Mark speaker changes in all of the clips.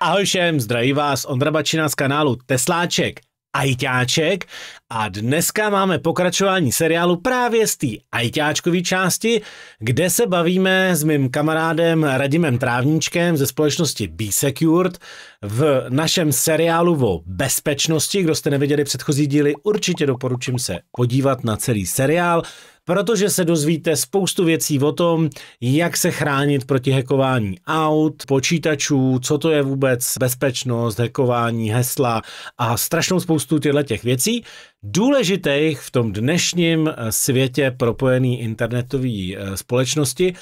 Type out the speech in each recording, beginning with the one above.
Speaker 1: Ahoj všem, zdraví vás Ondra Bačina z kanálu Tesláček Ajťáček a dneska máme pokračování seriálu právě z té ajťáčkové části, kde se bavíme s mým kamarádem Radimem Trávníčkem ze společnosti Be Secured v našem seriálu o bezpečnosti. Kdo jste neviděli předchozí díly, určitě doporučím se podívat na celý seriál protože se dozvíte spoustu věcí o tom, jak se chránit proti hackování aut, počítačů, co to je vůbec bezpečnost, hackování, hesla a strašnou spoustu těchto těch věcí, důležitých v tom dnešním eh, světě propojený internetové eh, společnosti.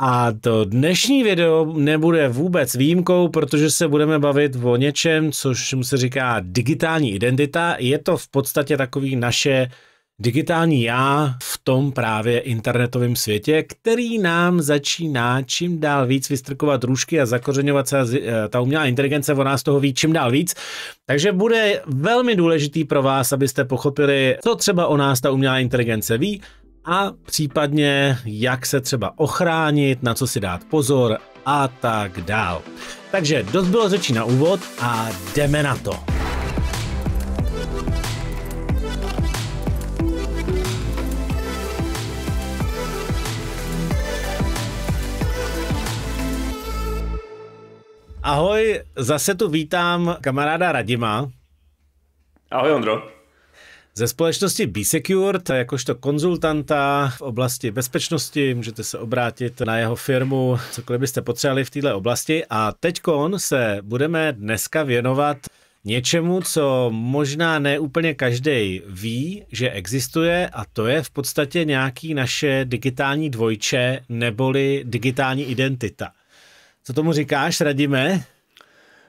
Speaker 1: A to dnešní video nebude vůbec výjimkou, protože se budeme bavit o něčem, což mu se říká digitální identita. Je to v podstatě takový naše Digitální já v tom právě internetovém světě, který nám začíná čím dál víc vystrkovat růžky a zakořeňovat se. Eh, ta umělá inteligence o nás toho ví čím dál víc. Takže bude velmi důležitý pro vás, abyste pochopili, co třeba o nás ta umělá inteligence ví a případně jak se třeba ochránit, na co si dát pozor a tak dál. Takže dost bylo řečí na úvod a jdeme na to. Ahoj, zase tu vítám kamaráda Radima. Ahoj Ondro. Ze společnosti B-Secured, jakožto konzultanta v oblasti bezpečnosti, můžete se obrátit na jeho firmu, cokoliv byste potřebovali v této oblasti. A teď se budeme dneska věnovat něčemu, co možná ne úplně každý ví, že existuje a to je v podstatě nějaký naše digitální dvojče neboli digitální identita. Co tomu říkáš, radíme?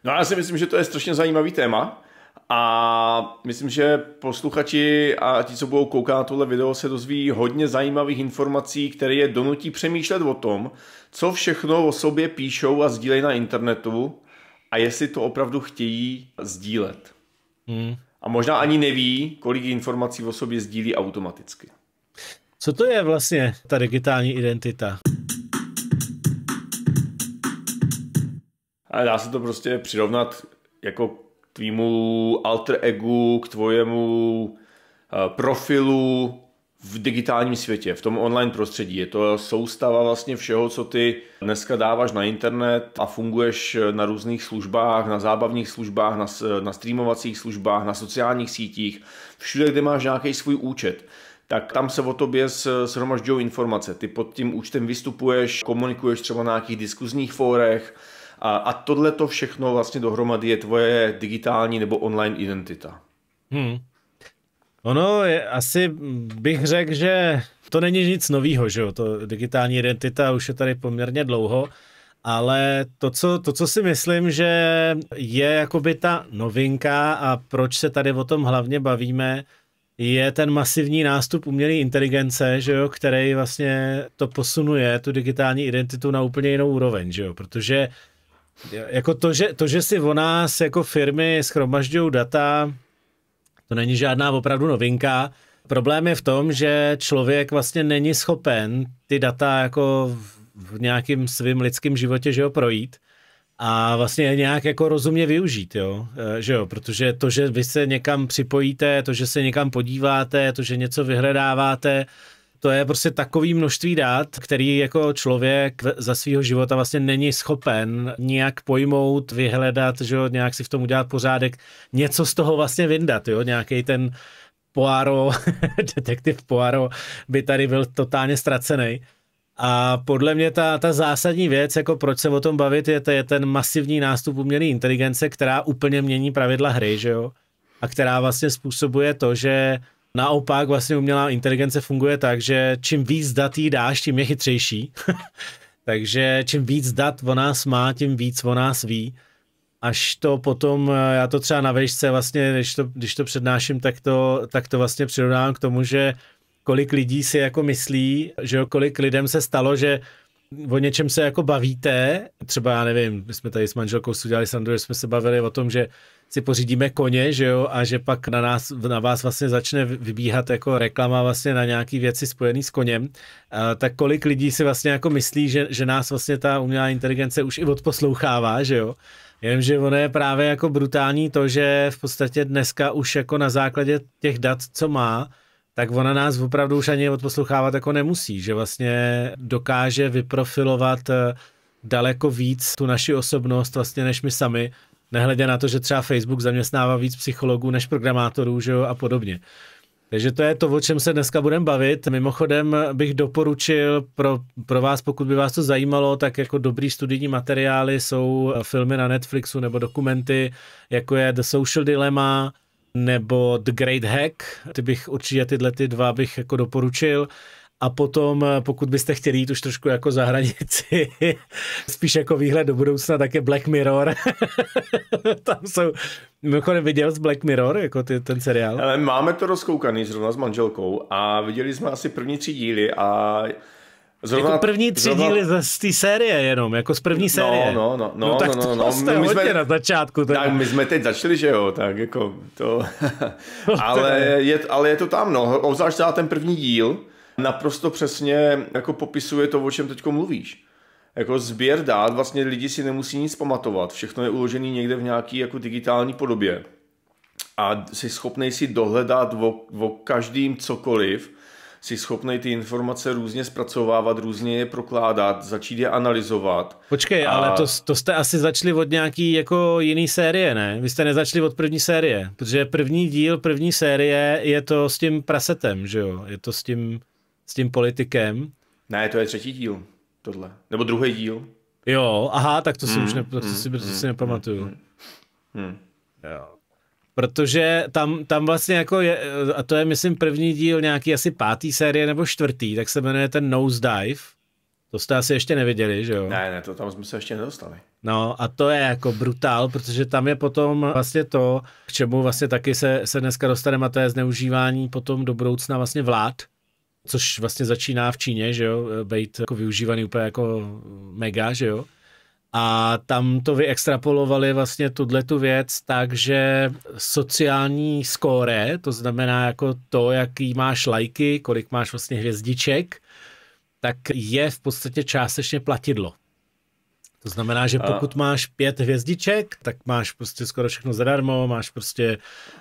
Speaker 2: No já si myslím, že to je strašně zajímavý téma a myslím, že posluchači a ti, co budou koukat na tohle video, se dozví hodně zajímavých informací, které je donutí přemýšlet o tom, co všechno o sobě píšou a sdílejí na internetu a jestli to opravdu chtějí sdílet. Hmm. A možná ani neví, kolik informací o sobě sdílí automaticky.
Speaker 1: Co to je vlastně ta digitální identita?
Speaker 2: Ale dá se to prostě přirovnat jako k tvýmu alter egu, k tvojemu eh, profilu v digitálním světě, v tom online prostředí. Je to soustava vlastně všeho, co ty dneska dáváš na internet a funguješ eh, na různých službách, na zábavních službách, na, eh, na streamovacích službách, na sociálních sítích, všude, kde máš nějaký svůj účet tak tam se o tobě shromažďují informace. Ty pod tím účtem vystupuješ, komunikuješ třeba na nějakých diskuzních fórech, a, a tohle to všechno vlastně dohromady je tvoje digitální nebo online identita.
Speaker 1: Hmm. Ono je, asi bych řekl, že to není nic nového, že jo, to digitální identita už je tady poměrně dlouho, ale to co, to, co si myslím, že je jakoby ta novinka a proč se tady o tom hlavně bavíme, je ten masivní nástup umělé inteligence, že jo, který vlastně to posunuje, tu digitální identitu na úplně jinou úroveň, že jo, protože jako to, že, to, že si o nás jako firmy schromažďují data, to není žádná opravdu novinka. Problém je v tom, že člověk vlastně není schopen ty data jako v nějakém svým lidském životě, že jo, projít a vlastně nějak jako rozumně využít, jo? E, že jo, protože to, že vy se někam připojíte, to, že se někam podíváte, to, že něco vyhledáváte, to je prostě takový množství dát, který jako člověk za svého života vlastně není schopen nějak pojmout, vyhledat, že jo, nějak si v tom udělat pořádek, něco z toho vlastně vyndat, jo, nějaký ten Poirot, detektiv Poirot by tady byl totálně ztracený. A podle mě ta, ta zásadní věc, jako proč se o tom bavit, je, to je ten masivní nástup umělé inteligence, která úplně mění pravidla hry, že jo? A která vlastně způsobuje to, že Naopak vlastně umělá inteligence funguje tak, že čím víc dat jí dáš, tím je chytřejší. Takže čím víc dat o nás má, tím víc o nás ví. Až to potom, eh, já to třeba na vejšce vlastně, když to, když to přednáším, tak to, tak to vlastně přirovnám k tomu, že kolik lidí si jako myslí, že jo, kolik lidem se stalo, že o něčem se jako bavíte, třeba já nevím, my jsme tady s manželkou studiali Sandu, jsme se bavili o tom, že si pořídíme koně, že jo, a že pak na, nás, na vás vlastně začne vybíhat jako reklama vlastně na nějaký věci spojený s koněm, a, tak kolik lidí si vlastně jako myslí, že, že nás vlastně ta umělá inteligence už i odposlouchává, že jo, Jenomže ono je právě jako brutální to, že v podstatě dneska už jako na základě těch dat, co má, tak ona nás opravdu už ani odposlouchávat jako nemusí, že vlastně dokáže vyprofilovat eh, daleko víc tu naši osobnost vlastně než my sami, nehledě na to, že třeba Facebook zaměstnává víc psychologů než programátorů, že jo, a podobně. Takže to je to, o čem se dneska budeme bavit. Mimochodem bych doporučil pro, pro vás, pokud by vás to zajímalo, tak jako dobrý studijní materiály jsou filmy na Netflixu nebo dokumenty, jako je The Social Dilemma, nebo The Great Hack, ty bych určitě tyhle ty dva bych jako doporučil. A potom, pokud byste chtěli jít už trošku jako za hranici, spíš jako výhled do budoucna, tak je Black Mirror. Tam jsou, mimochodem viděl z Black Mirror, jako ty, ten seriál? Ale
Speaker 2: máme to rozkoukaný zrovna s manželkou a viděli jsme asi první tři díly a Zrovna, jako první tři zrovna... díly
Speaker 1: z, té série jenom, jako z první no, série. No, no, no, no, no tak no, no, no. Jste my, jsme,
Speaker 2: na začátku. Teda. Tak my jsme teď začali, že jo, tak jako to. ale, je, ale je to tam, no, obzvlášť ten první díl naprosto přesně jako popisuje to, o čem teď mluvíš. Jako sběr dát, vlastně lidi si nemusí nic pamatovat, všechno je uložené někde v nějaké jako digitální podobě. A jsi schopný si dohledat o, o každým cokoliv, si schopný ty informace různě zpracovávat, různě je prokládat, začít je analyzovat. Počkej, a... ale to,
Speaker 1: to jste asi začali od nějaký jako jiný série, ne? Vy jste nezačali od první série, protože první díl první série je to s tím prasetem, že jo? Je to s tím, s tím politikem.
Speaker 2: Ne, to je třetí díl, tohle. Nebo druhý díl.
Speaker 1: Jo, aha, tak to si mm, už hmm, ne, to si, mm, si mm, nepamatuju. Mm, mm. Jo protože tam, tam vlastně jako je, a to je myslím první díl nějaký asi pátý série nebo čtvrtý, tak se jmenuje ten Nose Dive. To jste asi ještě neviděli, že jo? Ne, ne, to tam jsme se ještě nedostali. No a to je jako brutál, protože tam je potom vlastně to, k čemu vlastně taky se, se dneska dostaneme, a to je zneužívání potom do budoucna vlastně vlád, což vlastně začíná v Číně, že jo, být jako využívaný úplně jako mega, že jo. A tam to vyextrapolovali vlastně tuhle tu věc tak, že sociální skóre, to znamená jako to, jaký máš lajky, kolik máš vlastně hvězdiček, tak je v podstatě částečně platidlo. To znamená, že pokud máš pět hvězdiček, tak máš prostě skoro všechno zadarmo, máš prostě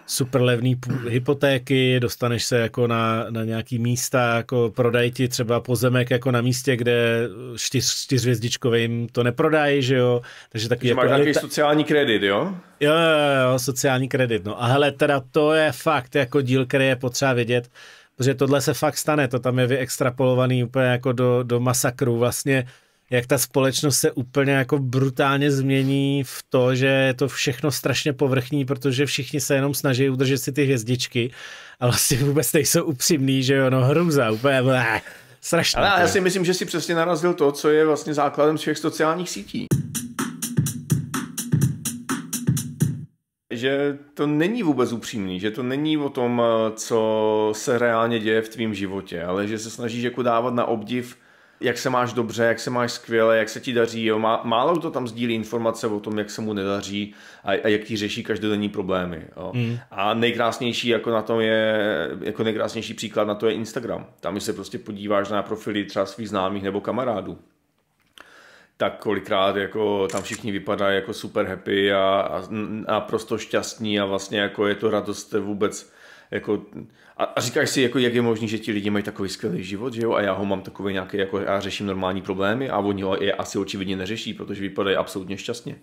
Speaker 1: super levný hypotéky, dostaneš se jako na, na nějaký místa, jako prodaj ti třeba pozemek jako na místě, kde čtyř, čtyřhvězdičkovým to neprodají, že jo. Takže taky jako máš nějaký ta... sociální
Speaker 2: kredit, jo?
Speaker 1: Jo, jo, jo, sociální kredit, no. A hele, teda to je fakt jako díl, který je potřeba vidět, protože tohle se fakt stane, to tam je vyextrapolovaný úplně jako do, do masakru vlastně jak ta společnost se úplně jako brutálně změní v to, že je to všechno strašně povrchní, protože všichni se jenom snaží udržet si ty hvězdičky a vlastně vůbec nejsou upřímný, že jo, no hrůza, úplně blé, strašné. Ale já si
Speaker 2: myslím, že si přesně narazil to, co je vlastně základem všech sociálních sítí. že to není vůbec upřímný, že to není o tom, co se reálně děje v tvém životě, ale že se snažíš jako dávat na obdiv jak se máš dobře, jak se máš skvěle, jak se ti daří. Jo. Má, málo to tam sdílí informace o tom, jak se mu nedaří a, a jak ti řeší každodenní problémy. Jo. Mm. A nejkrásnější jako na tom je, jako nejkrásnější příklad na to je Instagram. Tam, když se prostě podíváš na profily třeba svých známých nebo kamarádů, tak kolikrát jako tam všichni vypadají jako super happy a, a, a prosto šťastní a vlastně jako je to radost vůbec jako a, a říkáš si, jako, jak je možné, že ti lidi mají takový skvělý život, že jo, a já ho mám takový nějaký, jako já řeším normální problémy a oni ho je asi očividně neřeší, protože vypadají absolutně šťastně.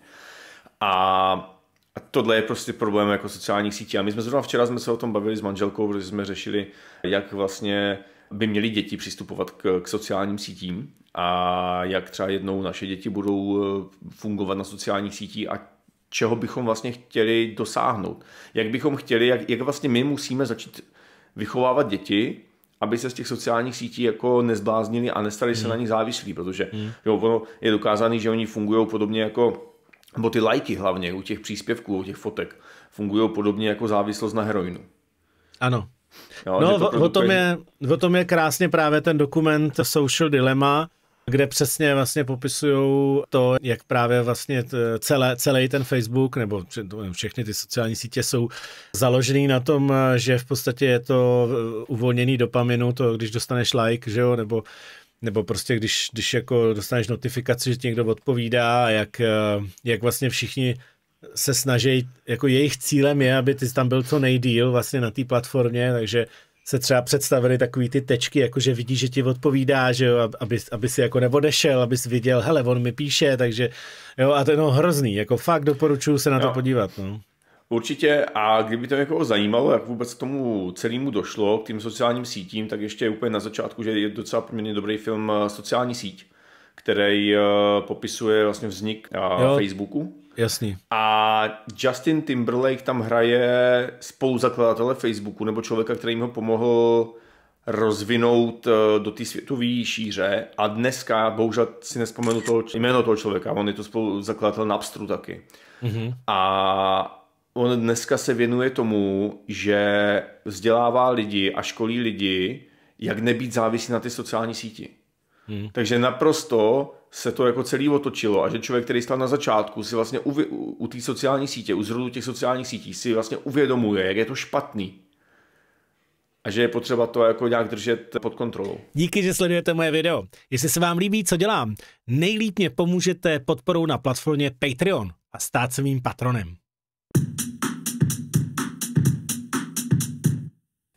Speaker 2: A a tohle je prostě problém jako sociálních sítí. A my jsme zrovna včera jsme se o tom bavili s manželkou, protože jsme řešili, jak vlastně by měli děti přistupovat k, k sociálním sítím a jak třeba jednou naše děti budou eh, fungovat na sociálních sítích a čeho bychom vlastně chtěli dosáhnout. Jak bychom chtěli, jak, jak vlastně my musíme začít vychovávat děti, aby se z těch sociálních sítí jako nezbláznili a nestali hmm. se na nich závislí, protože hmm. jo, ono je dokázané, že oni fungují podobně jako, nebo ty lajky hlavně u těch příspěvků, u těch fotek, fungují podobně jako závislost na heroinu. Ano. Jo, no, to o, tom je,
Speaker 1: o tom je krásně právě ten dokument Social Dilemma, kde přesně vlastně popisují to, jak právě vlastně celé, celý ten Facebook nebo všechny ty sociální sítě jsou založený na tom, že v podstatě je to e, uvolněný dopaminu, to když dostaneš like, že jo, nebo nebo prostě když, když jako dostaneš notifikaci, že ti někdo odpovídá, jak, e, jak vlastně všichni se snaží, jako jejich cílem je, aby ty tam byl co nejdíl vlastně na té platformě, takže se třeba představili takový ty tečky, jakože vidí, že ti odpovídá, že jo, aby, aby si jako neodešel, aby si viděl, hele, on mi píše, takže jo, a to je no hrozný, jako fakt doporučuju se na to jo. podívat, no.
Speaker 2: Určitě a kdyby to někoho zajímalo, jak vůbec k tomu celému došlo, k tím sociálním sítím, tak ještě úplně na začátku, že je docela poměrně dobrý film eh, Sociální síť, který eh, popisuje vlastně vznik eh, jo. Facebooku. Jasný. A Justin Timberlake tam hraje spoluzakladatele Facebooku nebo člověka, který jim ho pomohl rozvinout eh, do té světové šíře a dneska, bohužel si nespomenu toho, jméno toho člověka, on je to spoluzakladatel Napstru taky. Mm-hmm. A on dneska se věnuje tomu, že vzdělává lidi a školí lidi, jak nebýt závislí na ty sociální síti. Hmm. Takže naprosto se to jako celý otočilo a že člověk, který stál na začátku, si vlastně u, u té sociální sítě, u zrodu těch sociálních sítí, si vlastně uvědomuje, jak je to špatný. A že je potřeba to jako nějak držet pod kontrolou.
Speaker 1: Díky, že sledujete moje video. Jestli se vám líbí, co dělám, nejlíp mě pomůžete podporou na platformě Patreon a stát se mým patronem.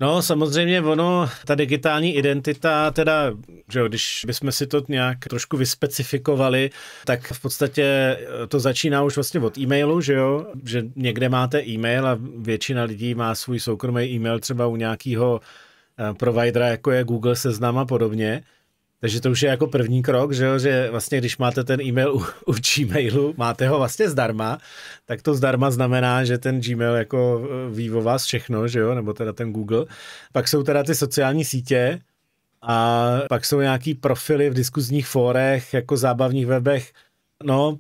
Speaker 1: No samozřejmě ono, ta digitální identita, teda, že jo, když bychom si to nějak trošku vyspecifikovali, tak v podstatě e, to začíná už vlastně od e-mailu, že jo, že někde máte e-mail a většina lidí má svůj soukromý e-mail třeba u nějakého e, providera, jako je Google Seznam a podobně. Takže to už je jako první krok, že, jo? že vlastně když máte ten e-mail u, u Gmailu, máte ho vlastně zdarma, tak to zdarma znamená, že ten Gmail jako e, ví o vás všechno, že jo, nebo teda ten Google. Pak jsou teda ty sociální sítě a pak jsou nějaký profily v diskuzních fórech, jako zábavních webech. No,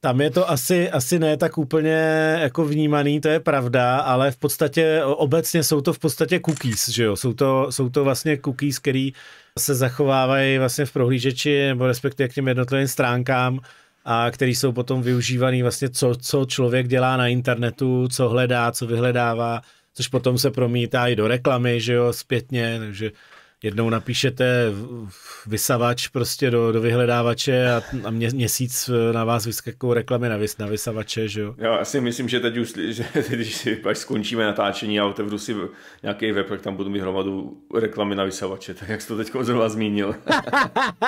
Speaker 1: tam je to asi, asi ne tak úplně jako vnímaný, to je pravda, ale v podstatě obecně jsou to v podstatě cookies, že jo? Jsou to, jsou to vlastně cookies, který se zachovávají vlastně v prohlížeči nebo respektive k těm jednotlivým stránkám, a který jsou potom využívaný vlastně, co, co člověk dělá na internetu, co hledá, co vyhledává, což potom se promítá i do reklamy, že jo, zpětně, takže jednou napíšete vysavač prostě do, do vyhledávače a, a mě, měsíc na vás vyskakou reklamy na, vys, na vysavače, že jo?
Speaker 2: Já si myslím, že teď už, že když si, až skončíme natáčení a otevřu si nějaký web, tak tam budu mít hromadu reklamy na vysavače, tak jak jste to teď zrovna zmínil.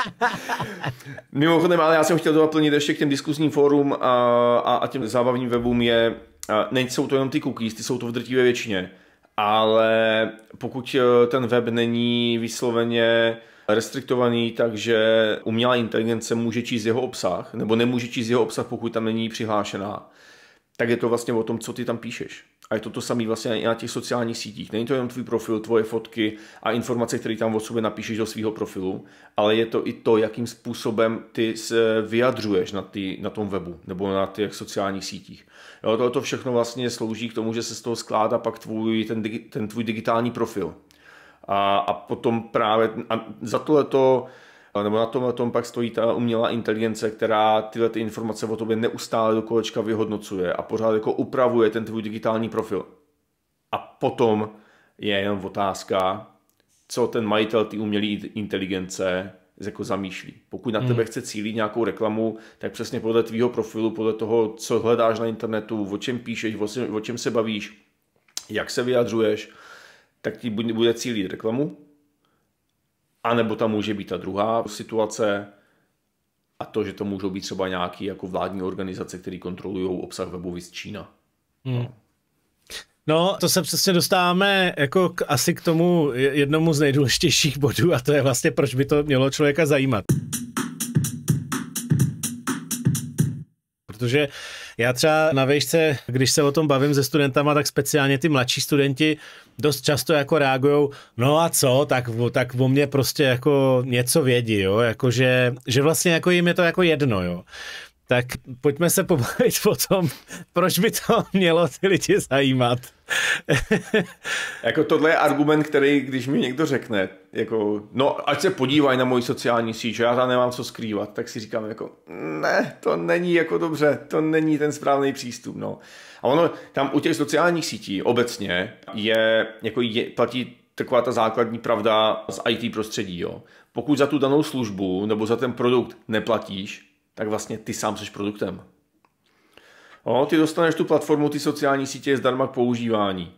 Speaker 2: Mimochodem, ale já jsem chtěl doplnit ještě k těm diskuzním fórum a, a, a těm zábavním webům je, nejsou to jenom ty cookies, ty jsou to v drtivé většině ale pokud eh, ten web není vysloveně restriktovaný, takže umělá inteligence může číst jeho obsah, nebo nemůže číst jeho obsah, pokud tam není přihlášená, tak je to vlastně o tom, co ty tam píšeš. A je to to samé vlastně i na těch sociálních sítích. Není to jenom tvůj profil, tvoje fotky a informace, které tam o sobě napíšeš do svého profilu, ale je to i to, jakým způsobem ty se vyjadřuješ na, ty, na tom webu nebo na těch sociálních sítích. Jo, to, to všechno vlastně slouží k tomu, že se z toho skládá pak tvůj, ten, ten tvůj digitální profil. A, a potom právě a za tohleto, nebo na tomhle tom pak stojí ta umělá inteligence, která tyhle ty informace o tobě neustále do kolečka vyhodnocuje a pořád jako upravuje ten tvůj digitální profil. A potom je jenom otázka, co ten majitel ty umělé inteligence jako zamýšlí. Pokud na hmm. tebe chce cílit nějakou reklamu, tak přesně podle tvýho profilu, podle toho, co hledáš na internetu, o čem píšeš, o čem se bavíš, jak se vyjadřuješ, tak ti bude cílit reklamu. A nebo tam může být ta druhá situace, a to, že to můžou být třeba nějaké jako vládní organizace, které kontrolují obsah webu z Čína.
Speaker 1: Hmm. No. No, to se přesně dostáváme jako k, asi k tomu jednomu z nejdůležitějších bodů a to je vlastně, proč by to mělo člověka zajímat. Protože já třeba na vejšce, když se o tom bavím se studentama, tak speciálně ty mladší studenti dost často jako reagují, no a co, tak, tak o mě prostě jako něco vědí, jo, jako že, že vlastně jako jim je to jako jedno, jo tak pojďme se pobavit o tom, proč by to mělo ty lidi zajímat.
Speaker 2: jako tohle je argument, který, když mi někdo řekne, jako, no ať se podívají na moji sociální síť, já tam nemám co skrývat, tak si říkám, jako, ne, to není jako dobře, to není ten správný přístup, no. A ono, tam u těch sociálních sítí obecně je, jako je, platí taková ta základní pravda z IT prostředí, jo. Pokud za tu danou službu nebo za ten produkt neplatíš, tak vlastně ty sám seš produktem. O, no, ty dostaneš tu platformu, ty sociální sítě je zdarma k používání,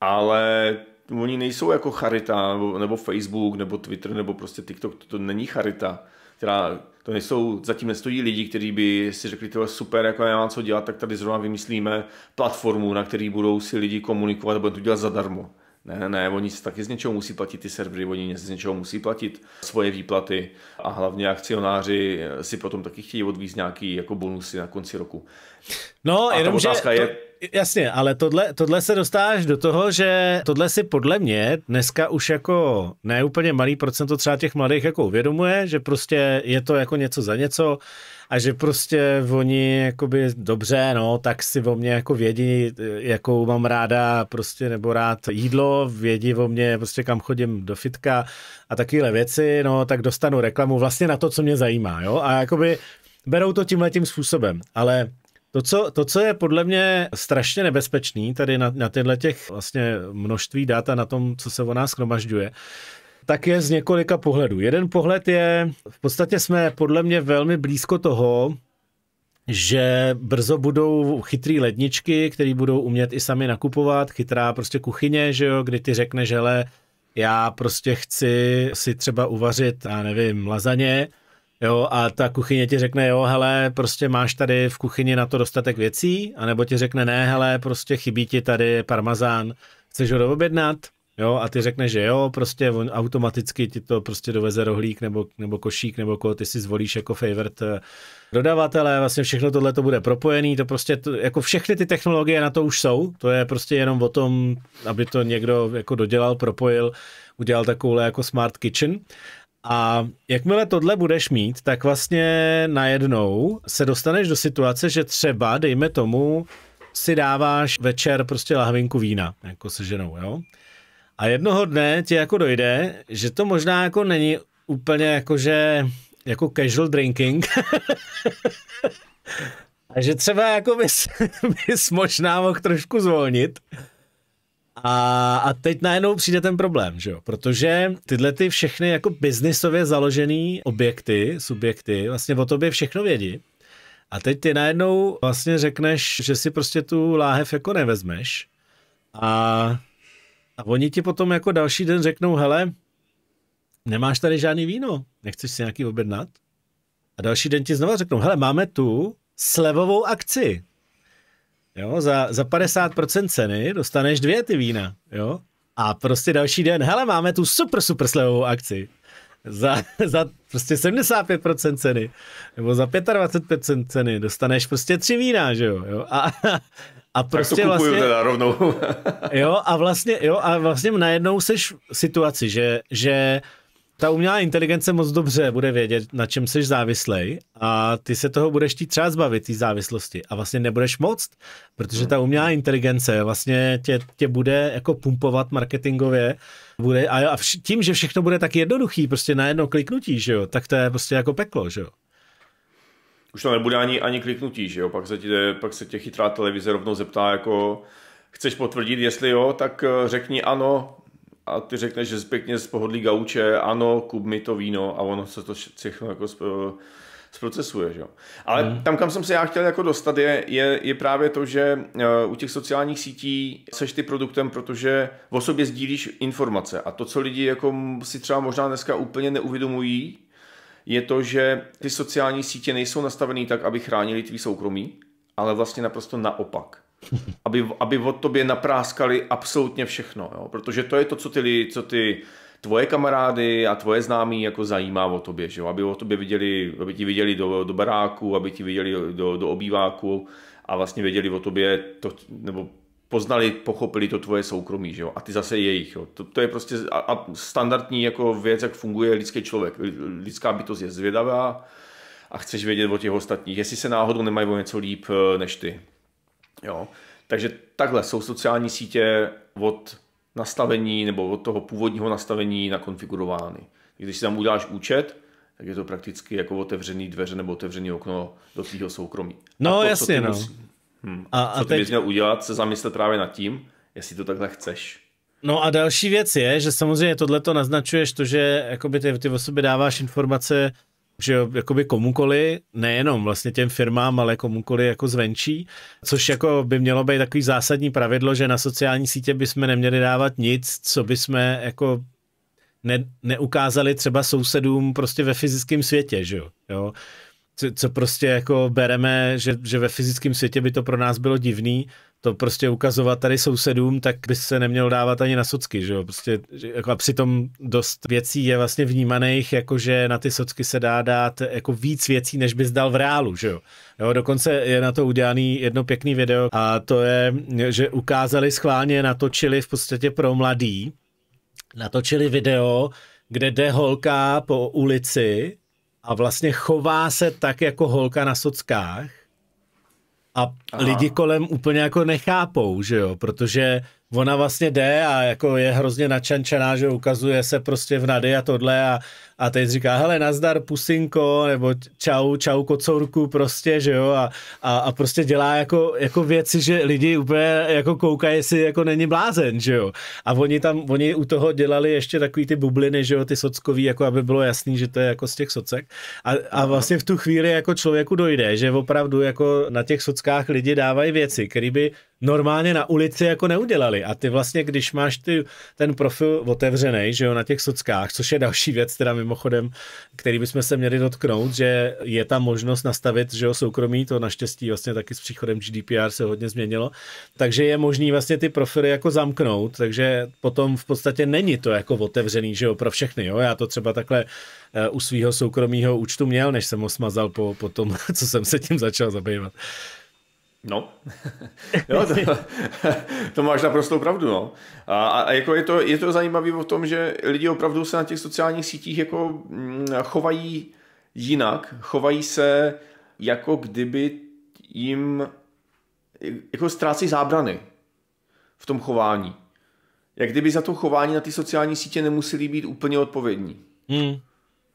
Speaker 2: ale oni nejsou jako charita, nebo, nebo Facebook, nebo Twitter, nebo prostě TikTok, to, to není charita, která, to nejsou, zatím nestojí lidi, kteří by si řekli, to je super, jako já mám co dělat, tak tady zrovna vymyslíme platformu, na který budou si lidi komunikovat, nebo to dělat zadarmo. Ne, ne, oni se taky z něčeho musí platit ty servery, oni z něčeho musí platit svoje výplaty a hlavně akcionáři si potom taky chtějí odvízt nějaký jako bonusy na konci roku.
Speaker 1: No, a jenom, ta otázka že to... je, jasně, ale tohle, tohle se dostáváš do toho, že tohle si podle mě dneska už jako neúplně úplně malý procento třeba těch mladých jako uvědomuje, že prostě je to jako něco za něco a že prostě oni jakoby dobře, no, tak si o mě jako vědí, jakou mám ráda prostě nebo rád jídlo, vědí o mě prostě kam chodím do fitka a takovéhle věci, no, tak dostanu reklamu vlastně na to, co mě zajímá, jo, a jakoby berou to tímhle tím způsobem, ale to co, to, co je podle mě strašně nebezpečný tady na, na tyhle těch vlastně množství dat a na tom, co se o nás kromažďuje, tak je z několika pohledů. Jeden pohled je, v podstatě jsme podle mě velmi blízko toho, že brzo budou chytrý ledničky, které budou umět i sami nakupovat, chytrá prostě kuchyně, že jo, kdy ty řekneš, hele, já prostě chci si třeba uvařit, já nevím, lazaně, Jo, a ta kuchyně ti řekne, jo, hele, prostě máš tady v kuchyni na to dostatek věcí, anebo ti řekne, ne, hele, prostě chybí ti tady parmazán, chceš ho doobjednat? Jo, a ty řekne, že jo, prostě on automaticky ti to prostě doveze rohlík nebo, nebo košík, nebo koho ty si zvolíš jako favorite eh, dodavatele, vlastně všechno tohle to bude propojený, to prostě, to, jako všechny ty technologie na to už jsou, to je prostě jenom o tom, aby to někdo jako dodělal, propojil, udělal takovou jako smart kitchen a jakmile tohle budeš mít, tak vlastně najednou se dostaneš do situace, že třeba, dejme tomu, si dáváš večer prostě lahvinku vína, jako se ženou, jo? A jednoho dne ti jako dojde, že to možná jako není úplně jako, že jako casual drinking. A že třeba jako bys, bys možná mohl trošku zvolnit a, a teď najednou přijde ten problém, že jo? Protože tyhle ty všechny jako biznisově založený objekty, subjekty, vlastně o tobě všechno vědí. A teď ty najednou vlastně řekneš, že si prostě tu láhev jako nevezmeš. A, a oni ti potom jako další den řeknou, hele, nemáš tady žádný víno, nechceš si nějaký objednat? A další den ti znova řeknou, hele, máme tu slevovou akci. Jo, za, za 50% ceny dostaneš dvě ty vína, jo. A prostě další den, hele, máme tu super, super slevovou akci. Za, za prostě 75% ceny, nebo za 25% ceny dostaneš prostě tři vína, že jo. jo? A, a prostě tak to prostě vlastně, teda rovnou. jo, a vlastně, jo, a vlastně najednou seš v situaci, že, že ta umělá inteligence moc dobře bude vědět, na čem jsi závislej a ty se toho budeš tí třeba zbavit, té závislosti a vlastně nebudeš moc, protože ta umělá inteligence vlastně tě, tě bude jako pumpovat marketingově bude, a, a vš, tím, že všechno bude tak jednoduchý, prostě na jedno kliknutí, že jo, tak to je prostě jako peklo, že jo.
Speaker 2: Už to nebude ani, ani kliknutí, že jo, pak se, tě, pak se tě chytrá televize rovnou zeptá jako chceš potvrdit, jestli jo, tak eh, řekni ano, a ty řekneš, že pěkně z pohodlí gauče, ano, kup mi to víno a ono se to všechno jako zprocesuje. Že? Ale mm. tam, kam jsem se já chtěl jako dostat, je, je, je právě to, že eh, u těch sociálních sítí seš ty produktem, protože o sobě sdílíš informace a to, co lidi jako si třeba možná dneska úplně neuvědomují, je to, že ty sociální sítě nejsou nastavený tak, aby chránili tvý soukromí, ale vlastně naprosto naopak. aby, aby od tobě napráskali absolutně všechno, jo? protože to je to, co ty, co ty tvoje kamarády a tvoje známí jako zajímá o tobě, že jo? aby o tobě viděli, aby ti viděli do, do baráku, aby ti viděli do, do obýváku a vlastně věděli o tobě, to, nebo poznali, pochopili to tvoje soukromí, že jo? a ty zase jejich. Jo? To, to, je prostě a, a standardní jako věc, jak funguje lidský člověk. Lidská bytost je zvědavá a chceš vědět o těch ostatních, jestli se náhodou nemají o něco líp eh, než ty. Jo? Takže takhle jsou sociální sítě od nastavení nebo od toho původního nastavení nakonfigurovány. Když si tam uděláš účet, tak je to prakticky jako otevřený dveře nebo otevřený okno do tvého soukromí. No a to, jasně, co ty no. Musí, hm, a, a co ty teď... bys měl udělat, se zamyslet právě nad tím, jestli to takhle chceš.
Speaker 1: No a další věc je, že samozřejmě tohle to naznačuješ to, že ty, ty o sobě dáváš informace že jakoby komukoli, nejenom vlastně těm firmám, ale komukoli jako zvenčí, což jako by mělo být takový zásadní pravidlo, že na sociální sítě bychom neměli dávat nic, co jsme jako ne, neukázali třeba sousedům prostě ve fyzickém světě, že jo. jo? co, co prostě jako bereme, že, že ve fyzickém světě by to pro nás bylo divný, to prostě ukazovat tady sousedům, tak by se nemělo dávat ani na socky, že jo? Prostě, jako a přitom dost věcí je vlastně vnímaných, jako že na ty socky se dá dát jako víc věcí, než bys dal v reálu, že jo? jo dokonce je na to udělaný jedno pěkný video a to je, že ukázali schválně, natočili v podstatě pro mladý, natočili video, kde jde holka po ulici a vlastně chová se tak jako holka na sockách a Aha. lidi kolem úplně jako nechápou, že jo, protože ona vlastně jde a jako je hrozně načančená, že ukazuje se prostě v nady a tohle a a teď říká, hele, nazdar pusinko, nebo čau, čau kocourku prostě, že jo, a, a, a prostě dělá jako, jako věci, že lidi úplně jako koukají, jestli jako není blázen, že jo. A oni tam, oni u toho dělali ještě takový ty bubliny, že jo, ty sockový, jako aby bylo jasný, že to je jako z těch socek. A, a vlastně v tu chvíli jako člověku dojde, že opravdu jako na těch sockách lidi dávají věci, které by normálně na ulici jako neudělali. A ty vlastně, když máš ty, ten profil otevřený, že jo, na těch sockách, což je další věc, která mimo mimochodem, který bychom se měli dotknout, že je tam možnost nastavit, že o soukromí, to naštěstí vlastně taky s příchodem GDPR se hodně změnilo, takže je možný vlastně ty profily jako zamknout, takže potom v podstatě není to jako otevřený, že jo, pro všechny, jo, já to třeba takhle eh, u svého soukromého účtu měl, než jsem ho smazal po, po tom, co jsem se tím začal zabývat. No, jo,
Speaker 2: to, to máš naprosto pravdu, no. A, a jako je to, je to zajímavé o tom, že lidi opravdu se na těch sociálních sítích jako mm, chovají jinak, chovají se jako kdyby jim jako ztrácí zábrany v tom chování. Jak kdyby za to chování na ty sociální sítě nemuseli být úplně odpovědní. Hmm.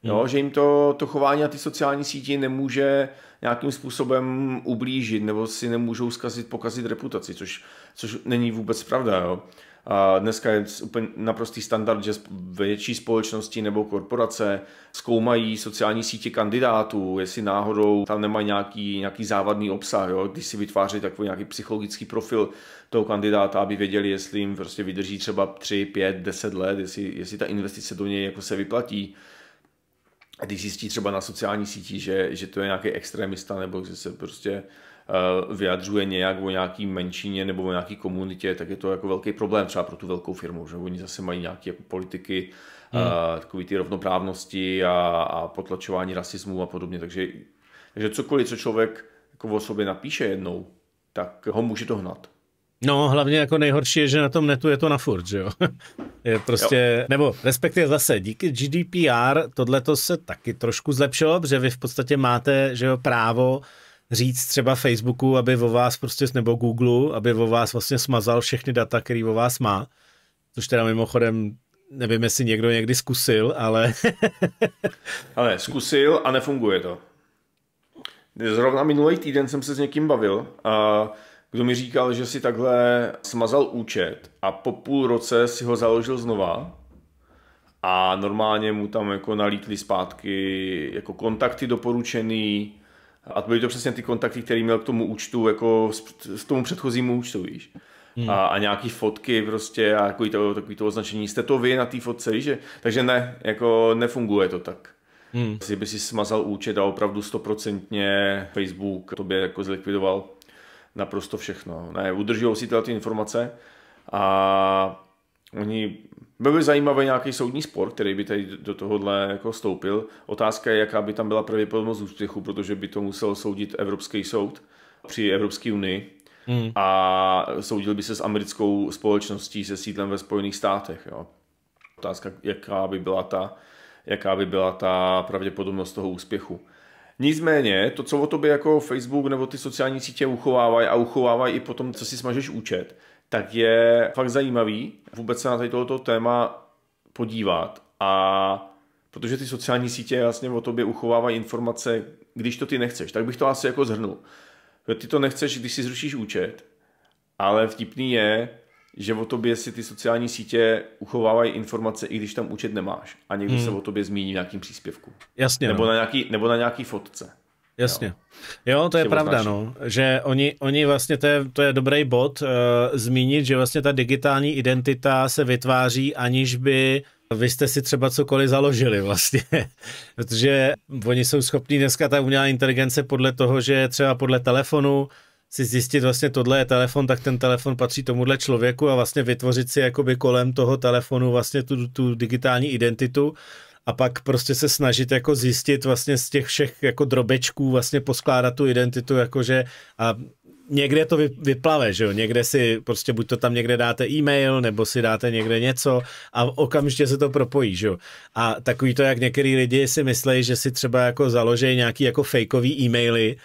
Speaker 2: Jo, hmm. že jim to, to chování na ty sociální síti nemůže nějakým způsobem ublížit nebo si nemůžou zkazit, pokazit reputaci, což, což není vůbec pravda. Jo. A dneska je úplně naprostý standard, že větší společnosti nebo korporace zkoumají sociální sítě kandidátů, jestli náhodou tam nemá nějaký, nějaký závadný obsah, jo? když si vytváří takový nějaký psychologický profil toho kandidáta, aby věděli, jestli jim prostě vydrží třeba 3, 5, 10 let, jestli, jestli ta investice do něj jako se vyplatí a když zjistí třeba na sociální síti, že, že to je nějaký extremista nebo že se prostě eh, vyjadřuje nějak o nějaký menšině nebo o nějaký komunitě, tak je to jako velký problém třeba pro tu velkou firmu, že oni zase mají nějaké jako politiky, eh, hmm. uh, takový ty rovnoprávnosti a, a potlačování rasismu a podobně. Takže, takže cokoliv, co člověk jako o sobě napíše jednou, tak ho může dohnat.
Speaker 1: No, hlavně jako nejhorší je, že na tom netu je to na furt, že jo. Je prostě, jo. nebo respektive zase, díky GDPR tohle to se taky trošku zlepšilo, protože vy v podstatě máte, že jo, právo říct třeba Facebooku, aby o vás prostě, nebo Google, aby o vás vlastně smazal všechny data, který o vás má, což teda mimochodem nevím, jestli někdo někdy zkusil, ale...
Speaker 2: ale zkusil a nefunguje to. Zrovna minulý týden jsem se s někým bavil a uh kdo mi říkal, že si takhle smazal účet a po půl roce si ho založil znova a normálně mu tam jako nalítli zpátky jako kontakty doporučený a to byly to přesně ty kontakty, který měl k tomu účtu, jako s tomu předchozímu účtu, víš. Hmm. A, a nějaký fotky prostě a jako to, takový to označení, jste to vy na té fotce, víš, že? takže ne, jako nefunguje to tak. Hmm. Asi by si smazal účet a opravdu stoprocentně Facebook tobě jako zlikvidoval naprosto všechno. Ne, udržují si tyhle ty informace a oni byl by zajímavý nějaký soudní spor, který by tady do tohohle jako stoupil. Otázka je, jaká by tam byla pravděpodobnost úspěchu, protože by to musel soudit Evropský soud při Evropské unii hmm. a soudil by se s americkou společností se sídlem ve Spojených státech. Jo. Otázka, jaká by byla ta, jaká by byla ta pravděpodobnost toho úspěchu. Nicméně, to, co o tobě jako Facebook nebo ty sociální sítě uchovávají a uchovávají i potom, co si smažeš účet, tak je fakt zajímavý vůbec se na tady tohoto téma podívat a protože ty sociální sítě vlastně o tobě uchovávají informace, když to ty nechceš, tak bych to asi jako zhrnul. Ty to nechceš, když si zrušíš účet, ale vtipný je, že o tobě si ty sociální sítě uchovávají informace, i když tam účet nemáš. A někdo hmm. se o tobě zmíní v nějakým příspěvku. Jasně. Nebo, no. na, nějaký, nebo na nějaký fotce. Jasně.
Speaker 1: Jo, jo to je pravda, no. Že oni, oni vlastně, to je, to je dobrý bod, uh, zmínit, že vlastně ta digitální identita se vytváří, aniž by vy jste si třeba cokoliv založili vlastně, protože oni jsou schopní dneska ta umělá inteligence podle toho, že třeba podle telefonu si zjistit vlastně tohle je telefon, tak ten telefon patří tomuhle člověku a vlastně vytvořit si jakoby kolem toho telefonu vlastně tu, tu digitální identitu a pak prostě se snažit jako zjistit vlastně z těch všech jako drobečků vlastně poskládat tu identitu jakože a někde to vyplave, že jo, někde si prostě buď to tam někde dáte e-mail, nebo si dáte někde něco a okamžitě se to propojí, že jo. A takový to, jak některý lidi si myslí, že si třeba jako založí nějaký jako fakeový e-maily,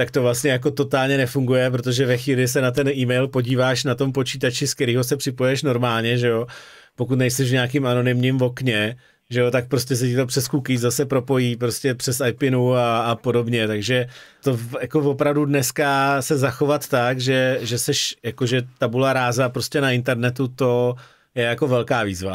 Speaker 1: tak to vlastně jako totálně nefunguje, protože ve chvíli se na ten e-mail podíváš na tom počítači, z kterého se připoješ normálně, že jo, pokud nejsi v nějakým anonymním okně, že jo, tak prostě se ti to přes cookies zase propojí prostě přes IPinu a, a podobně, takže to v, jako opravdu dneska se zachovat tak, že, že seš jakože tabula ráza prostě na internetu to je jako velká výzva.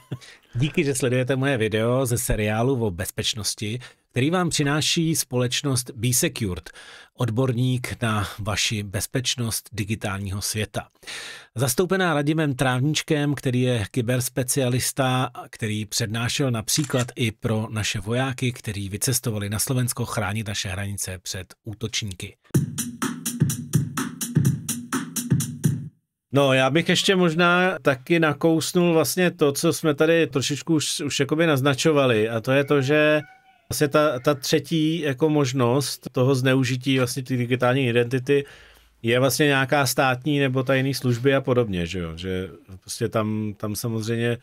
Speaker 1: Díky, že sledujete moje video ze seriálu o bezpečnosti který vám přináší společnost B-Secured, odborník na vaši bezpečnost digitálního světa. Zastoupená Radimem Trávničkem, který je kyberspecialista, který přednášel například i pro naše vojáky, kteří vycestovali na Slovensko chránit naše hranice před útočníky. No, já bych ještě možná taky nakousnul vlastně to, co jsme tady trošičku už, už jakoby naznačovali, a to je to, že Vlastně ta, ta třetí jako možnost toho zneužití vlastně ty digitální identity je vlastně nějaká státní nebo tajné služby a podobně, že jo? Že prostě tam, tam samozřejmě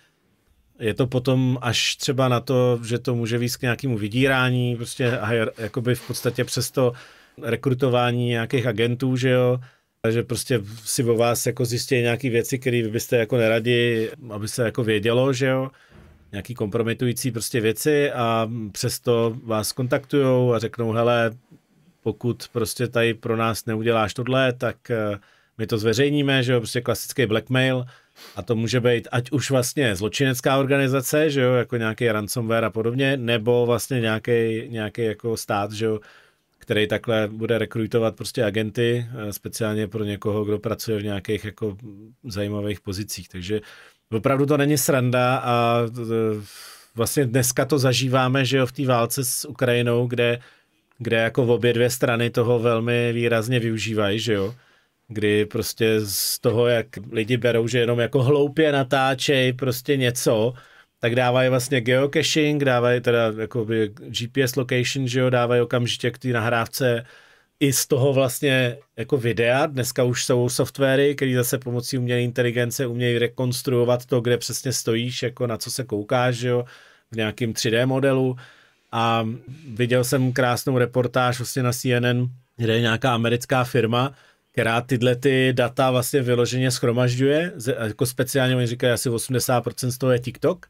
Speaker 1: je to potom až třeba na to, že to může víc k nějakému vydírání, prostě a jakoby v podstatě přes to rekrutování nějakých agentů, že jo, že prostě si o vás jako zjistí nějaké věci, které byste jako neradi, aby se jako vědělo, že jo nějaký kompromitující prostě věci a přesto vás kontaktují a řeknou, hele, pokud prostě tady pro nás neuděláš tohle, tak eh, my to zveřejníme, že jo, prostě klasický blackmail a to může být ať už vlastně zločinecká organizace, že jo, jako nějaký ransomware a podobně, nebo vlastně nějaký, nějaký jako stát, že jo, který takhle bude rekrutovat prostě agenty, eh, speciálně pro někoho, kdo pracuje v nějakých jako zajímavých pozicích. Takže Opravdu to není sranda a e, vlastně dneska to zažíváme, že jo, v té válce s Ukrajinou, kde, kde jako v obě dvě strany toho velmi výrazně využívají, že jo kdy prostě z toho, jak lidi berou, že jenom jako hloupě natáčej prostě něco, tak dávají vlastně geocaching, dávají teda jakoby GPS location, že jo, dávají okamžitě k té nahrávce i z toho vlastně jako videa, dneska už jsou softwary, které zase pomocí umělé inteligence umějí rekonstruovat to, kde přesně stojíš, jako na co se koukáš, jo, v nějakém 3D modelu a viděl jsem krásnou reportáž vlastně na CNN, kde je nějaká americká firma, která tyhle ty data vlastně vyloženě schromažďuje, jako speciálně oni říkají asi 80% z toho je TikTok,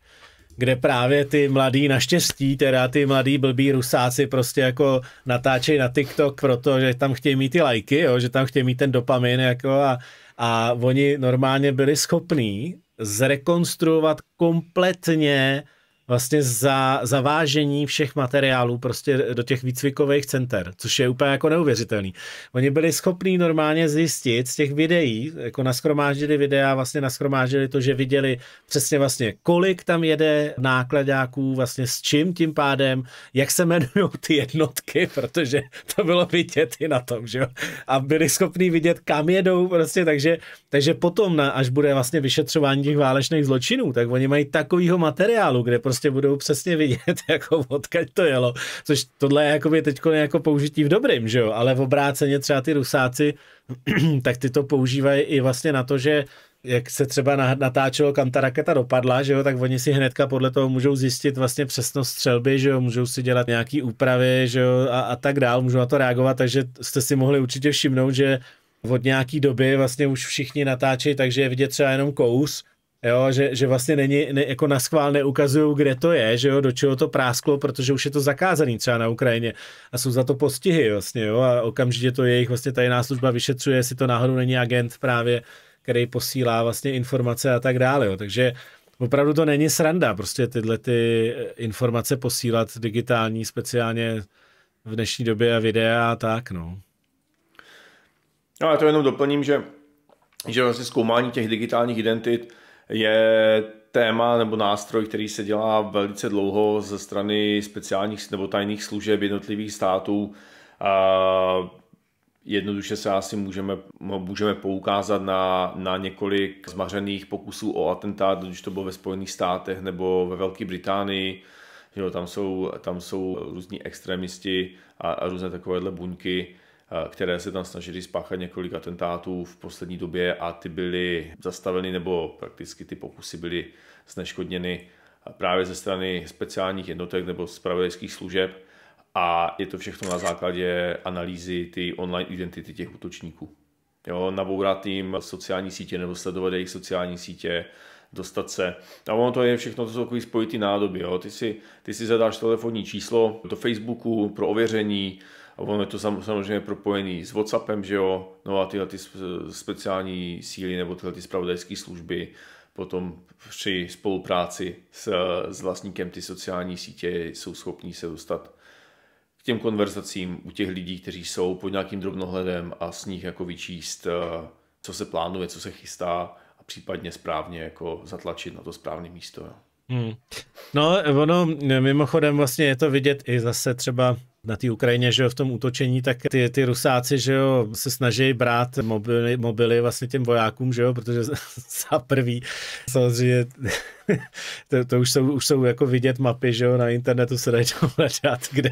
Speaker 1: kde právě ty mladí, naštěstí, teda ty mladí blbí rusáci prostě jako natáčejí na TikTok, protože tam chtějí mít ty lajky, jo, že tam chtějí mít ten dopamin jako a, a oni normálně byli schopní zrekonstruovat kompletně vlastně za zavážení všech materiálů prostě do těch výcvikových center, což je úplně jako neuvěřitelný. Oni byli schopní normálně zjistit z těch videí, jako naskromáždili videa, vlastně naskromáždili to, že viděli přesně vlastně, kolik tam jede nákladáků, vlastně s čím tím pádem, jak se jmenují ty jednotky, protože to bylo vidět i na tom, že jo. A byli schopní vidět, kam jedou prostě, takže, takže potom, na, až bude vlastně vyšetřování těch válečných zločinů, tak oni mají takovýho materiálu, kde prostě prostě budou přesně vidět, jako odkaď to jelo, což tohle je jakoby teď jako použití v dobrým, že jo, ale v obráceně třeba ty rusáci, tak ty to používají i vlastně na to, že jak se třeba natáčelo, kam ta raketa dopadla, že jo, tak oni si hnedka podle toho můžou zjistit vlastně přesnost střelby, že jo, můžou si dělat nějaký úpravy, že jo, a, a tak dál, můžou na to reagovat, takže jste si mohli určitě všimnout, že od nějaký doby vlastně už všichni natáčejí, takže je vidět třeba jenom kous, jo, že, že vlastně není, ne, jako na schvál neukazují, kde to je, že jo, do čeho to prásklo, protože už je to zakázaný třeba na Ukrajině a jsou za to postihy vlastně, jo, a okamžitě to jejich vlastně tajná služba vyšetřuje, jestli to náhodou není agent právě, který posílá vlastně informace a tak dále, jo, takže opravdu to není sranda, prostě tyhle ty eh, informace posílat digitální, speciálně v dnešní době a videa a tak, no.
Speaker 2: No, já to jenom doplním, že, že vlastně zkoumání těch digitálních identit je téma nebo nástroj, který se dělá velice dlouho ze strany speciálních nebo tajných služeb jednotlivých států. a Jednoduše se asi můžeme, můžeme poukázat na, na několik zmařených pokusů o atentát, když to bylo ve Spojených státech nebo ve Velké Británii. Jo, tam, jsou, tam jsou různí extremisti a, a různé takovéhle buňky Eh, které se tam snažili spáchat několik atentátů v poslední době a ty byly zastaveny nebo prakticky ty pokusy byly zneškodněny eh, právě ze strany speciálních jednotek nebo spravodajských služeb a je to všechno na základě analýzy ty online identity těch útočníků. Jo, nabourat jim sociální sítě nebo sledovat jejich sociální sítě, dostat se. A ono to je všechno, to jsou takový spojitý nádoby. Jo. Ty, si, ty si zadáš telefonní číslo do Facebooku pro ověření, a ono je to samozřejmě propojený s Whatsappem, že jo, no a tyhle ty speciální síly nebo tyhle ty spravodajské služby potom při spolupráci s, s vlastníkem ty sociální sítě jsou schopní se dostat k těm konverzacím u těch lidí, kteří jsou pod nějakým drobnohledem a s nich jako vyčíst, eh, co se plánuje, co se chystá a případně správně jako zatlačit na to správné místo. Jo.
Speaker 1: Hmm. No, ono mimochodem vlastně je to vidět i zase třeba na té Ukrajině, že jo, v tom útočení, tak ty, ty rusáci, že jo, se snaží brát mobily, mobily vlastně těm vojákům, že jo, protože za prvý samozřejmě to, to už, jsou, už jsou jako vidět mapy, že jo, na internetu se dají hledat, kde,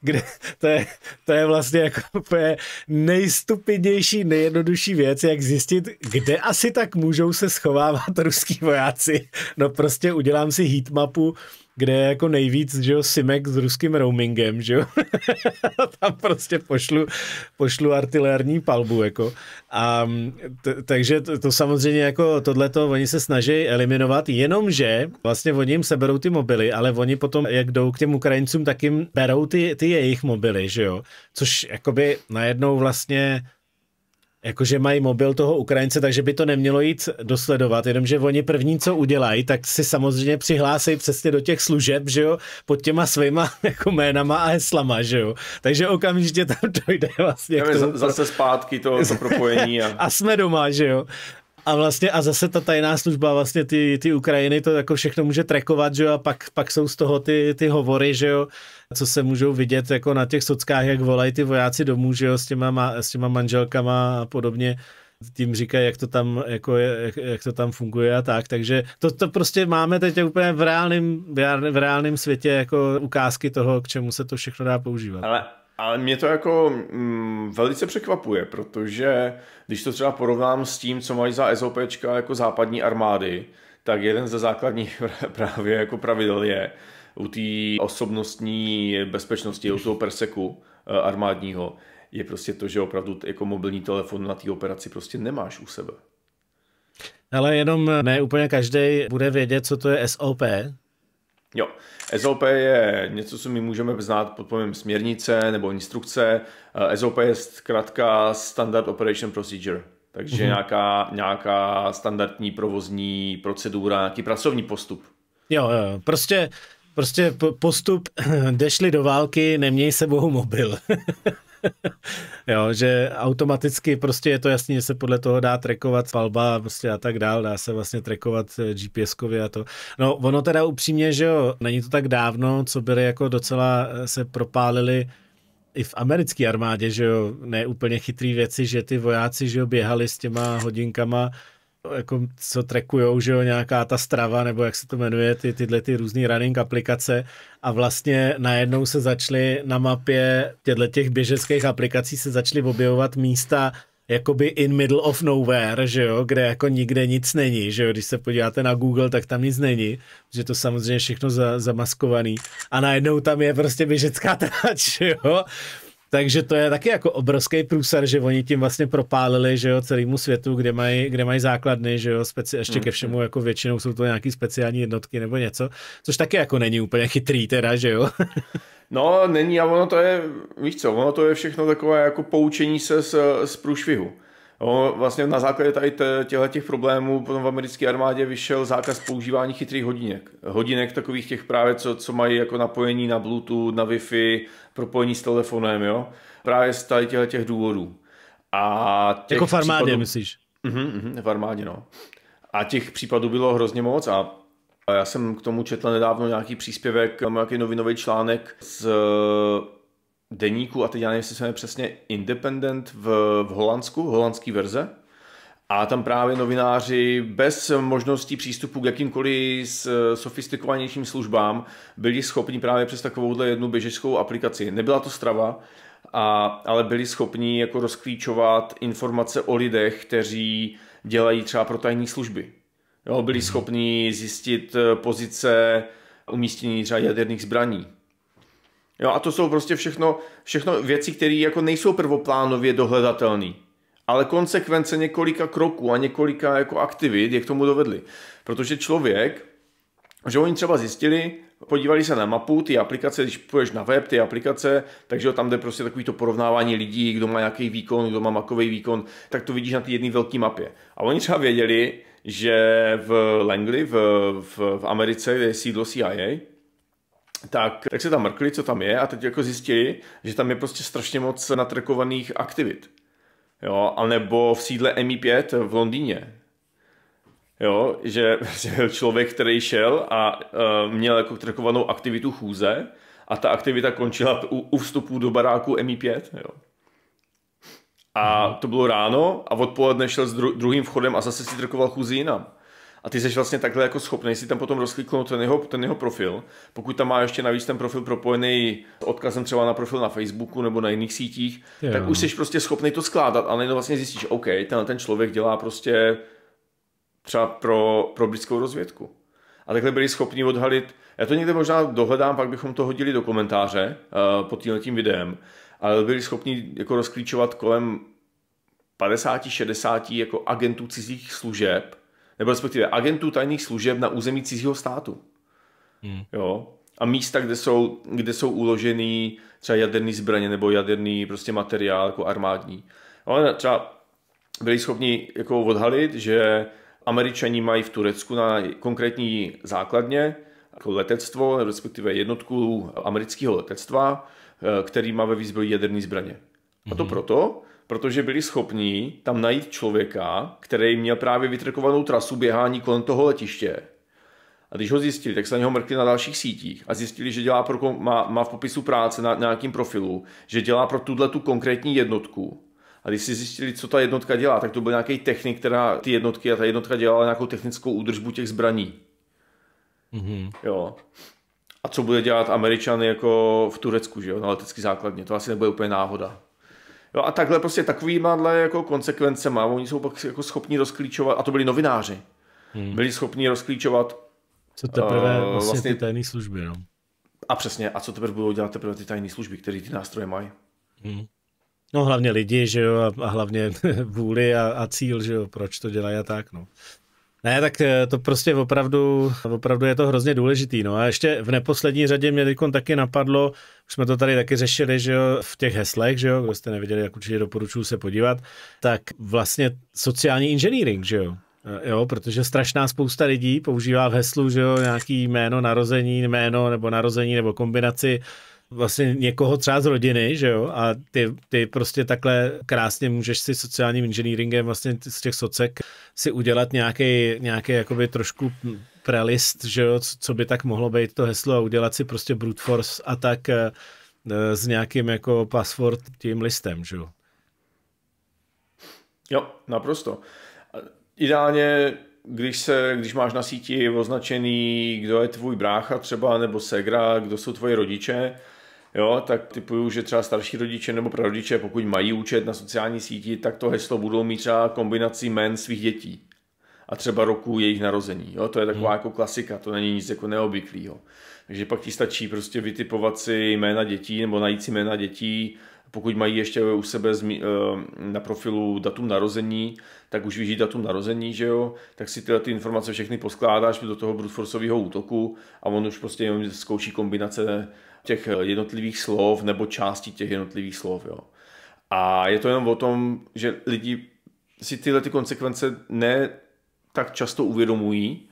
Speaker 1: kde to, je, to je vlastně jako úplně nejstupidnější, nejjednodušší věc, jak zjistit, kde asi tak můžou se schovávat ruský vojáci. No prostě udělám si heatmapu kde je jako nejvíc, že jo, Simek s ruským roamingem, že jo. Tam prostě pošlu, pošlu artilérní palbu, jako. A mm, t- takže to, to samozřejmě jako tohleto oni se snaží eliminovat, jenomže vlastně oni jim seberou ty mobily, ale oni potom, jak jdou k těm Ukrajincům, tak jim berou ty, ty jejich mobily, že jo. Což jakoby najednou vlastně jakože mají mobil toho Ukrajince, takže by to nemělo jít dosledovat, jenomže oni první, co udělají, tak si samozřejmě přihlásí přesně do těch služeb, že jo, pod těma svýma jako jménama a heslama, že jo. Takže okamžitě tam dojde vlastně tomu. Zase
Speaker 2: zpátky to, to propojení. A...
Speaker 1: a jsme doma, že jo. A vlastně a zase ta tajná služba, vlastně ty, ty Ukrajiny to jako všechno může trekovat, že jo, a pak, pak jsou z toho ty, ty hovory, že jo, co se můžou vidět jako na těch sockách, jak volají ty vojáci domů, že jo, s těma, s těma manželkama a podobně tím říkají, jak to tam, jako je, jak, jak to tam funguje a tak, takže to, to prostě máme teď úplně v reálném v reálném světě jako ukázky toho, k čemu se to všechno dá používat.
Speaker 2: Ale ale mě to jako mm, velice překvapuje, protože když to třeba porovnám s tím, co mají za SOPčka jako západní armády, tak jeden ze základních právě jako pravidel je u té osobnostní bezpečnosti, u toho perseku eh, armádního, je prostě to, že opravdu jako mobilní telefon na té operaci prostě nemáš u sebe.
Speaker 1: Ale jenom ne úplně každý bude vědět, co to je SOP,
Speaker 2: Jo, SOP je něco, co my můžeme znát pod pojmem směrnice nebo instrukce. Eh, SOP je zkrátka Standard Operation Procedure, takže mm-hmm. nějaká, nějaká standardní provozní procedura, nějaký pracovní postup. Jo,
Speaker 1: jo, prostě, prostě postup, dešli do války, neměj sebou mobil. jo, že automaticky prostě je to jasný, že se podle toho dá trekovat palba prostě a tak dál, dá se vlastně trekovat eh, GPS-kově a to. No ono teda upřímně, že jo, není to tak dávno, co byly jako docela eh, se propálili i v americké armádě, že jo, ne úplně chytrý věci, že ty vojáci, že jo, běhali s těma hodinkama jako, co trackujou, že jo, nějaká ta strava, nebo jak se to jmenuje, ty, tyhle ty různé running aplikace a vlastně najednou se začaly na mapě těchto těch běžeckých aplikací se začaly objevovat místa jakoby in middle of nowhere, že jo, kde jako nikde nic není, že jo, když se podíváte na Google, tak tam nic není, že to samozřejmě všechno za, zamaskovaný a najednou tam je prostě běžecká trať, že jo, takže to je taky jako obrovský průsar, že oni tím vlastně propálili, že jo, celému světu, kde mají, kde mají základny, že jo, speci- ještě hmm. ke všemu jako většinou jsou to nějaký speciální jednotky nebo něco, což taky jako není úplně chytrý teda, že jo.
Speaker 2: no, není a ono to je, víš co, ono to je všechno takové jako poučení se z, z průšvihu. O, vlastně na základě tady těchto těch problémů potom v americké armádě vyšel zákaz používání chytrých hodinek. Hodinek takových těch právě, co, co mají jako napojení na Bluetooth, na Wi-Fi, propojení s telefonem, jo? Právě z tady těchto těch důvodů. A těch jako v armádě, případů... myslíš? Uh-huh, v armádě, no. A těch případů bylo hrozně moc a já jsem k tomu četl nedávno nějaký příspěvek, nějaký novinový článek z deníku, a teď já nevím, jestli se jmenuje přesně Independent v, v Holandsku, holandský verze, a tam právě novináři bez možností přístupu k jakýmkoliv sofistikovanějším službám byli schopni právě přes takovouhle jednu běžeckou aplikaci. Nebyla to strava, a, ale byli schopni jako rozklíčovat informace o lidech, kteří dělají třeba pro tajní služby. Jo, byli mhm. schopni zjistit eh, pozice umístění třeba jaderných zbraní Jo, a to jsou prostě všechno, všechno věci, které jako nejsou prvoplánově dohledatelné. Ale konsekvence několika kroků a několika jako aktivit je k tomu dovedly. Protože člověk, že oni třeba zjistili, podívali se na mapu, ty aplikace, když půjdeš na web, ty aplikace, takže tam jde prostě takový to porovnávání lidí, kdo má jaký výkon, kdo má makový výkon, tak to vidíš na té jedné velké mapě. A oni třeba věděli, že v Langley, v, v, v Americe, kde je sídlo CIA, tak, tak se tam mrkli, co tam je a teď jako zjistili, že tam je prostě strašně moc natrkovaných aktivit. Jo, anebo v sídle MI5 v Londýně. Jo, že, že člověk, který šel a e, měl jako trkovanou aktivitu chůze a ta aktivita končila u, u vstupu do baráku MI5, jo. A to bylo ráno a odpoledne šel s dru, druhým vchodem a zase si trkoval chůzi jinam a ty jsi vlastně takhle jako schopný si tam potom rozkliknout ten jeho, ten jeho profil. Pokud tam má ještě navíc ten profil propojený odkazem třeba na profil na Facebooku nebo na jiných sítích, jo. tak už jsi prostě schopný to skládat a nejenom vlastně zjistíš, OK, ten, ten člověk dělá prostě třeba pro, pro britskou rozvědku. A takhle byli schopni odhalit, já to někde možná dohledám, pak bychom to hodili do komentáře uh, pod tím videem, ale byli schopni jako rozklíčovat kolem 50-60 jako agentů cizích služeb, nebo respektive agentů tajných služeb na území cizího státu. Hmm. Jo? A místa, kde jsou, kde jsou uložený třeba jaderný zbraně nebo jaderný prostě materiál jako armádní. Ale třeba byli schopni jako odhalit, že američani mají v Turecku na konkrétní základně jako letectvo, respektive jednotku amerického letectva, eh, který má ve výzbroji jaderný zbraně. A to mhm. proto, protože byli schopní tam najít člověka, který měl právě vytrkovanou trasu běhání kolem toho letiště. A když ho zjistili, tak se na něho mrkli na dalších sítích a zjistili, že dělá pro, má, má v popisu práce na, na nějakým profilu, že dělá pro tuhle tu konkrétní jednotku. A když si zjistili, co ta jednotka dělá, tak to byl nějaký technik, která ty jednotky a ta jednotka dělala nějakou technickou údržbu těch zbraní. Mm-hmm. Jo. A co bude dělat Američany jako v Turecku, že jo, na letecký základně, to asi nebude úplně náhoda. Jo, a takhle prostě takovýma jako konsekvencema, oni jsou pak jako schopni rozklíčovat, a to byli novináři, hmm. byli schopni rozklíčovat co teprve uh, vlastně, vlastně ty vlastně- tajné služby, no. A přesně, a co teprve budou dělat teprve ty tajné služby, které ty nástroje mají.
Speaker 1: Hmm. No hlavně lidi, že jo, a, a hlavně vůli a, a cíl, že jo, proč to dělají a tak, no. Ne, tak eh, to prostě opravdu, opravdu je to hrozně důležitý. No a ještě v neposlední řadě mě teď taky napadlo, už jsme to tady taky řešili, že jo, v těch heslech, že jo, kdo jste neviděli, jak určitě doporučuju se podívat, tak vlastně sociální inženýring, že jo, eh, Jo, protože strašná spousta lidí používá v heslu, že jo, nějaký jméno, narození, jméno nebo narození nebo kombinaci vlastně někoho třeba z rodiny, že jo, a ty, ty prostě takhle krásně můžeš si sociálním inženýringem vlastně z těch socek si udělat nějaký, nějaký jakoby trošku prelist, že jo, co by tak mohlo být to heslo a udělat si prostě brute force a tak eh, eh, s nějakým jako password tím listem, že jo.
Speaker 2: Jo, naprosto. Ideálně když, se, když máš na síti označený, kdo je tvůj brácha třeba, nebo segra, kdo jsou tvoji rodiče, jo, tak typuju, že třeba starší rodiče nebo prarodiče, pokud mají účet na sociální síti, tak to heslo budou mít třeba kombinací jmén svých dětí a třeba roku jejich narození. Jo? To je taková hmm. jako klasika, to není nic jako neobvyklého. Takže pak ti stačí prostě vytipovat si jména dětí nebo najít si jména dětí, pokud mají ještě u sebe eh, na profilu datum narození, tak už víš datum narození, že jo, tak si tyhle ty informace všechny poskládáš do toho bruteforceového útoku a on už prostě jenom zkouší kombinace těch jednotlivých slov nebo částí těch jednotlivých slov, jo. A je to jenom o tom, že lidi si tyhle ty konsekvence ne tak často uvědomují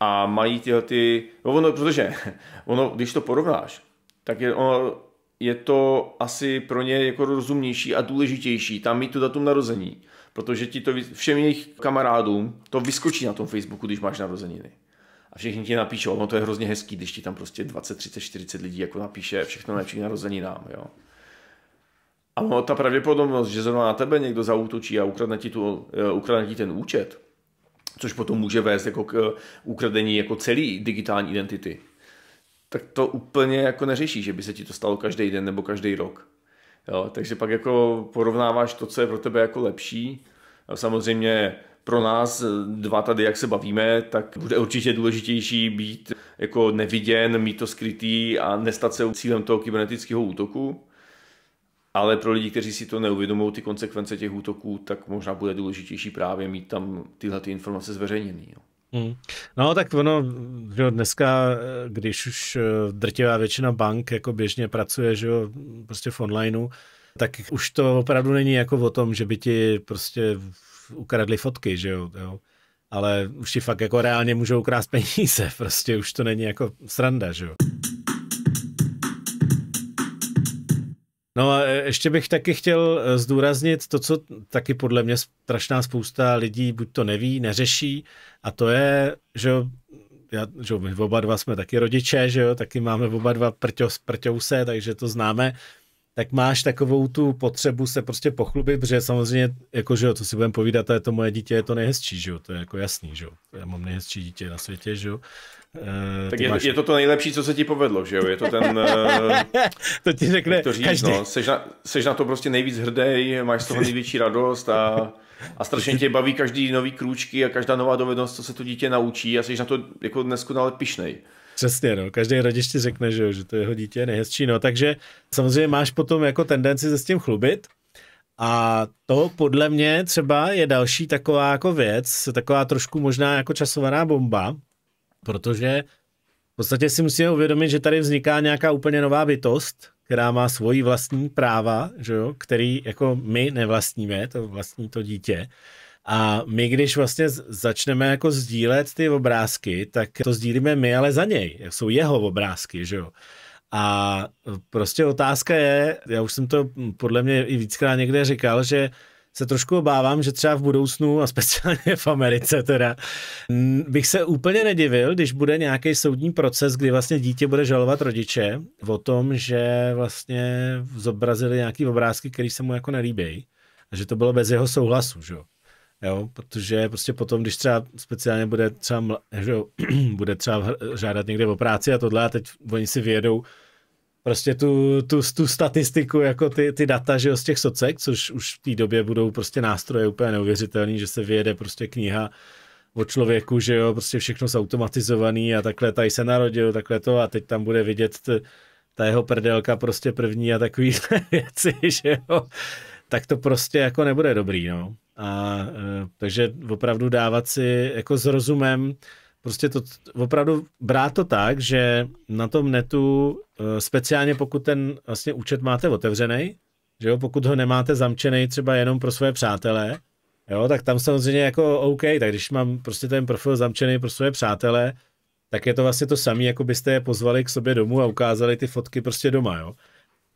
Speaker 2: a mají tyhle ty, no ono, protože ono, když to porovnáš, tak je ono, je to asi pro ně jako rozumnější a důležitější tam mít tu datum narození, protože ti to všem jejich kamarádům to vyskočí na tom Facebooku, když máš narozeniny. A všichni ti napíšou, ono to je hrozně hezký, když ti tam prostě 20, 30, 40 lidí jako napíše všechno nejlepší nám, jo. A no, ta pravděpodobnost, že zrovna na tebe někdo zautočí a ukradne ti, tu, e, ukradne ti ten účet, což potom může vést jako k e, ukradení jako celý digitální identity, tak to úplně jako neřeší, že by se ti to stalo každý den nebo každý rok. Jo, takže pak jako porovnáváš to, co je pro tebe jako lepší. A samozřejmě pro nás dva tady, jak se bavíme, tak bude určitě důležitější být jako neviděn, mít to skrytý a nestat se cílem toho kybernetického útoku. Ale pro lidi, kteří si to neuvědomují, ty konsekvence těch útoků, tak možná bude důležitější právě mít tam tyhle ty informace zveřejněné.
Speaker 1: Hmm. No tak ono, že dneska, eh, když už eh, drtivá většina bank jako běžně pracuje, že jo, prostě v onlineu, tak už to opravdu není jako o tom, že by ti prostě ukradli fotky, že jo, jo. ale už ti fakt jako reálně můžou ukrást peníze, prostě už to není jako sranda, že jo. No a e, ještě bych taky chtěl e, zdůraznit to, co taky podle mě strašná spousta lidí buď to neví, neřeší, a to je, že já, že my oba dva jsme taky rodiče, že jo, taky máme oba dva prťo, prťouse, takže to známe, tak máš takovou tu potřebu se prostě pochlubit, protože samozřejmě, jako že jo, co si budeme povídat, to je to moje dítě, je to nejhezčí, že jo, to je jako jasný, že jo, já mám nejhezčí dítě na světě, že jo, Eh, tak je, máš... je to
Speaker 2: to nejlepší, co se ti povedlo, že jo? Je to ten... Eh, to ti řekne to říct, každý. No, seš, na, seš na to prostě nejvíc hrdý, máš z toho největší radost a, a strašně tě baví každý nový krůčky a každá nová dovednost, co se to dítě naučí a seš na to jako neskonale pišnej.
Speaker 1: Přesně, no. Každý rodič ti řekne, že, jo, že to jeho dítě je nejhezčí, no. Takže samozřejmě máš potom jako tendenci se s tím chlubit, a to podle mě třeba je další taková jako věc, taková trošku možná jako časovaná bomba, protože v podstatě si musíme uvědomit, že tady vzniká nějaká úplně nová bytost, která má svoji vlastní práva, že jo, který jako my nevlastníme, to vlastní to dítě. A my, když vlastně začneme jako sdílet ty obrázky, tak to sdílíme my, ale za něj. Jsou jeho obrázky, že jo. A prostě otázka je, já už jsem to podle mě i víckrát někde říkal, že se trošku obávám, že třeba v budoucnu a speciálně v Americe teda, bych se úplně nedivil, když bude nějaký soudní proces, kdy vlastně dítě bude žalovat rodiče o tom, že vlastně zobrazili nějaký obrázky, které se mu jako nelíbí a že to bylo bez jeho souhlasu, že jo. protože prostě potom, když třeba speciálně bude třeba, mla, že jo, bude třeba žádat někde o práci a tohle a teď oni si vědou prostě tu, tu, tu statistiku, jako ty, ty data že jo, z těch socek, což už v té době budou prostě nástroje úplně neuvěřitelný, že se vyjede prostě kniha o člověku, že jo, prostě všechno zautomatizovaný a takhle tady se narodil, takhle to a teď tam bude vidět t, ta jeho prdelka prostě první a takový věci, že jo, tak to prostě jako nebude dobrý, no. A, e, takže opravdu dávat si jako s rozumem, prostě to opravdu brát to tak, že na tom netu, eh, speciálně pokud ten vlastně účet máte otevřený, že jo, pokud ho nemáte zamčený třeba jenom pro svoje přátelé, jo, tak tam samozřejmě jako OK, tak když mám prostě ten profil zamčený pro svoje přátelé, tak je to vlastně to samé, jako byste je pozvali k sobě domů a ukázali ty fotky prostě doma, jo.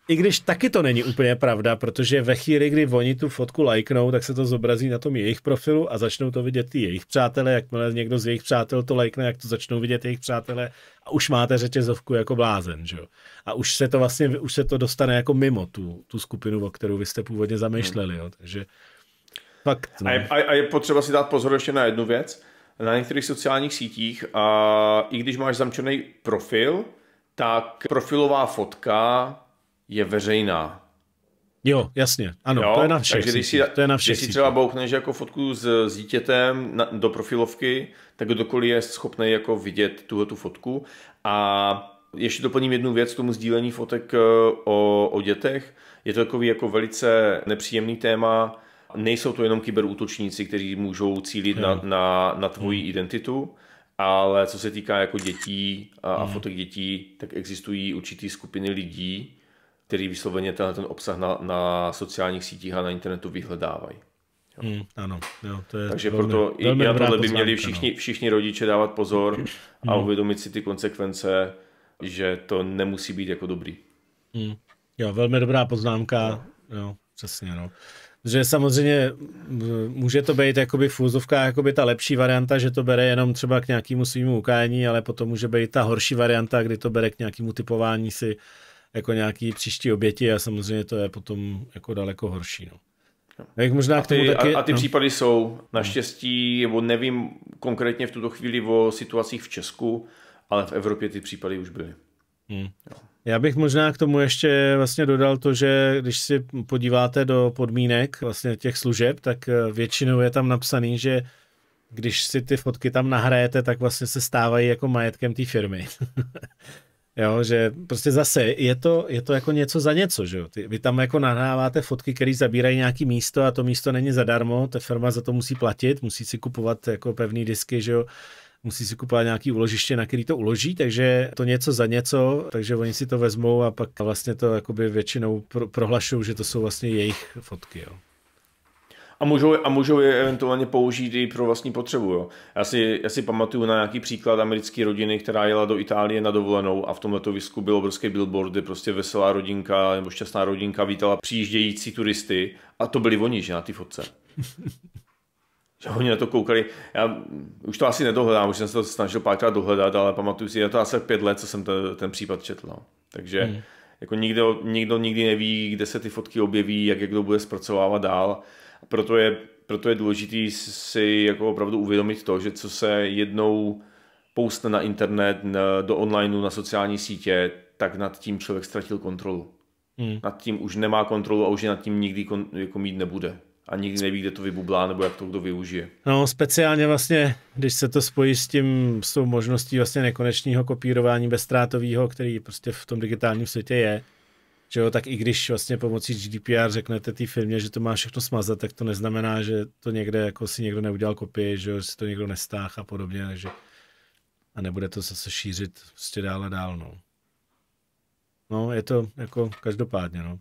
Speaker 1: I když taky to není úplně pravda, protože ve chvíli, kdy oni tu fotku lajknou, tak se to zobrazí na tom jejich profilu a začnou to vidět i jejich přátelé. Jakmile někdo z jejich přátel to lajkne, jak to začnou vidět jejich přátelé a už máte řetězovku jako blázen, že jo? A už se to vlastně, už se to dostane jako mimo tu, tu skupinu, o kterou vy jste původně zamýšleli, jo? Takže fakt. No. A, je,
Speaker 2: a je potřeba si dát pozor ještě na jednu věc. Na některých sociálních sítích, a i když máš zamčený profil, tak profilová fotka je veřejná.
Speaker 1: Jo, jasně, ano, jo, to je na všech Takže když si, to je na všech když si třeba
Speaker 2: boukneš jako fotku s, s dítětem na, do profilovky, tak kdokoliv je schopný jako vidět tuhle tu fotku. A ještě doplním jednu věc tomu sdílení fotek eh, o, o dětech. Je to takový jako velice nepříjemný téma. Nejsou to jenom kyberútočníci, kteří můžou cílit hmm. na, na, na tvoji hmm. identitu, ale co se týká jako dětí a, hmm. a fotek dětí, tak existují určitý skupiny lidí, který vysloveně tenhle ten obsah na, na sociálních sítích a na internetu vyhledávají.
Speaker 1: Jo. Mm, ano, jo, to je Takže velmi, proto i velmi na tohle by měli
Speaker 2: všichni, no. všichni rodiče dávat pozor mm. a hmm. uvědomit si ty konsekvence, že to nemusí být jako dobrý.
Speaker 1: Mm. Jo, velmi dobrá poznámka, no. jo, přesně, no. Že samozřejmě může to být jakoby fůzovka, jakoby ta lepší varianta, že to bere jenom třeba k nějakému svýmu ukájení, ale potom může být ta horší varianta, kdy to bere k nějakému typování si jako nějaký příští oběti a samozřejmě to je potom jako daleko horší. No. no. Jak možná a ty, taky, a, a ty no.
Speaker 2: případy jsou no. naštěstí, nebo nevím konkrétně v tuto chvíli o situacích v Česku, ale v Evropě ty případy už byly. Hmm.
Speaker 1: Já bych možná k tomu ještě vlastně dodal to, že když si podíváte do podmínek vlastně těch služeb, tak eh, většinou je tam napsaný, že když si ty fotky tam nahrajete, tak vlastně se stávají jako majetkem té firmy. Jo, že prostě zase je to, je to jako něco za něco, že jo. Ty, vy tam jako nahráváte fotky, které zabírají nějaký místo a to místo není zadarmo, ta firma za to musí platit, musí si kupovat jako pevný disky, že jo musí si kupovat nějaký uložiště, na který to uloží, takže to něco za něco, takže oni si to vezmou a pak vlastně to jakoby většinou pro, prohlašují, že to jsou vlastně jejich fotky.
Speaker 2: Jo. A můžou, a můžou je eventuálně použít i pro vlastní potřebu. Jo. Já, si, já si pamatuju na nějaký příklad americké rodiny, která jela do Itálie na dovolenou a v tom letovisku bylo obrovské billboardy, prostě veselá rodinka nebo šťastná rodinka vítala přijíždějící turisty a to byli oni, že na ty fotce. že oni na to koukali. Já už to asi nedohledám, už jsem se to snažil párkrát dohledat, ale pamatuju si, je to asi pět let, co jsem ten, ten případ četl. No. Takže hmm. jako nikdo, nikdo nikdy neví, kde se ty fotky objeví, jak je kdo bude zpracovávat dál. Proto je, proto je důležité si jako opravdu uvědomit to, že co se jednou poustne na internet, do onlineu, na sociální sítě, tak nad tím člověk ztratil kontrolu. Hmm. Nad tím už nemá kontrolu a už je nad tím nikdy kon, jako mít nebude. A nikdy neví, kde to vybublá nebo jak to kdo využije.
Speaker 1: No speciálně vlastně, když se to spojí s tím, s tou možností vlastně nekonečního kopírování bezstrátového, který prostě v tom digitálním světě je, že jo, tak i když vlastně pomocí GDPR řeknete té firmě, že to má všechno smazat, tak to neznamená, že to někde jako si někdo neudělal kopii, že jo, si to někdo nestáh a podobně, takže a nebude to zase šířit prostě dál a dál, no. No, je to jako každopádně, no.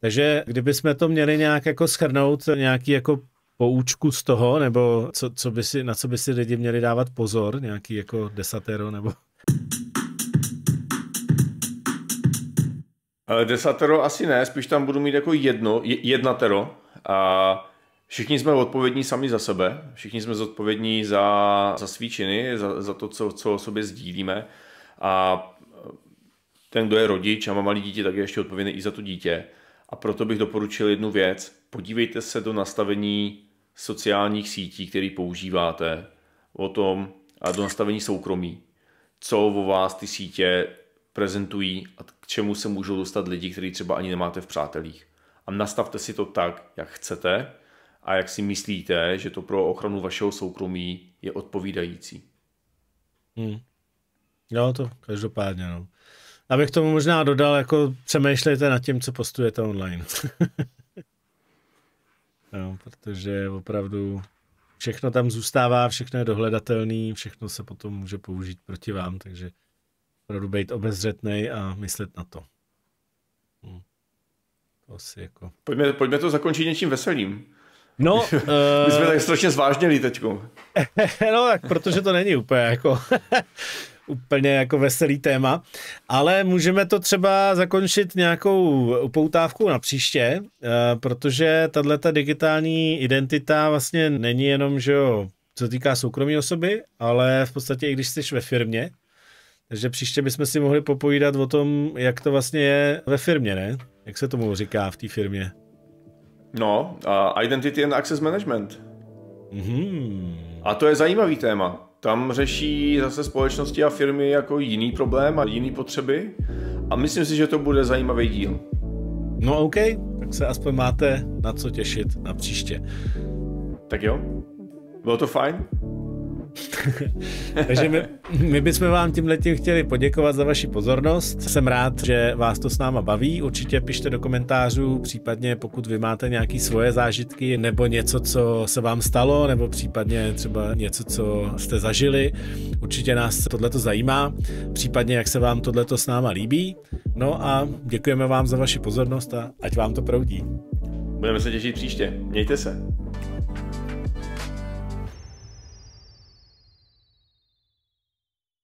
Speaker 1: Takže kdyby jsme to měli nějak jako schrnout, nějaký jako poučku z toho, nebo co, co by si, na co by si lidi měli dávat pozor, nějaký jako desatero, nebo...
Speaker 2: Eh, desatero asi ne, spíš tam budu mít jako jedno, jednatero a všichni jsme odpovědní sami za sebe, všichni jsme zodpovědní za, za svý činy, za, za to, co, co o sobě sdílíme a eh, ten, kdo je rodič a má malý dítě, tak je ještě odpovědný i za to dítě. A proto bych doporučil jednu věc. Podívejte se do nastavení sociálních sítí, které používáte, o tom a do nastavení soukromí. Co o vás ty sítě prezentují a k čemu se můžou dostat lidi, který třeba ani nemáte v přátelích. A nastavte si to tak, jak chcete a jak si myslíte, že to pro ochranu vašeho soukromí je odpovídající.
Speaker 1: Hmm. Jo, to každopádně. No. Abych tomu možná dodal, jako přemýšlejte nad tím, co postujete online. no, protože opravdu všechno tam zůstává, všechno je dohledatelné, všechno se potom může použít proti vám, takže opravdu být obezřetný a myslet na to.
Speaker 2: Hm. To asi jako... Pojďme, pojďme to zakončit něčím veselým. No, My eh, jsme uh... tak strašně zvážněli teď.
Speaker 1: no, tak protože to není úplně jako... úplně jako veselý téma, ale můžeme to třeba zakončit nějakou upoutávkou na příště, eh, protože tahle ta digitální identita vlastně není jenom, že jo, co týká soukromí osoby, ale v podstatě i když jsi ve firmě, takže příště bychom si mohli popovídat o tom, jak to vlastně je ve firmě, ne? Jak se tomu říká v té firmě?
Speaker 2: No, uh, Identity and Access Management. Mm-hmm. A to je zajímavý téma. Tam řeší zase společnosti a firmy jako jiný problém a jiný potřeby a myslím si, že to bude zajímavý díl. No OK, tak se aspoň máte na co těšit na příště. Tak jo, bylo to fajn?
Speaker 1: Takže my, my bychom vám tím letím chtěli poděkovat za vaši pozornost. Jsem rád, že vás to s náma baví. Určitě pište do komentářů, případně pokud vy máte nějaké svoje zážitky nebo něco, co se vám stalo, nebo případně třeba něco, co jste zažili. Určitě nás tohleto zajímá, případně jak se vám tohleto s náma líbí. No a děkujeme vám za vaši pozornost a ať vám to proudí.
Speaker 2: Budeme se těšit příště. Mějte se.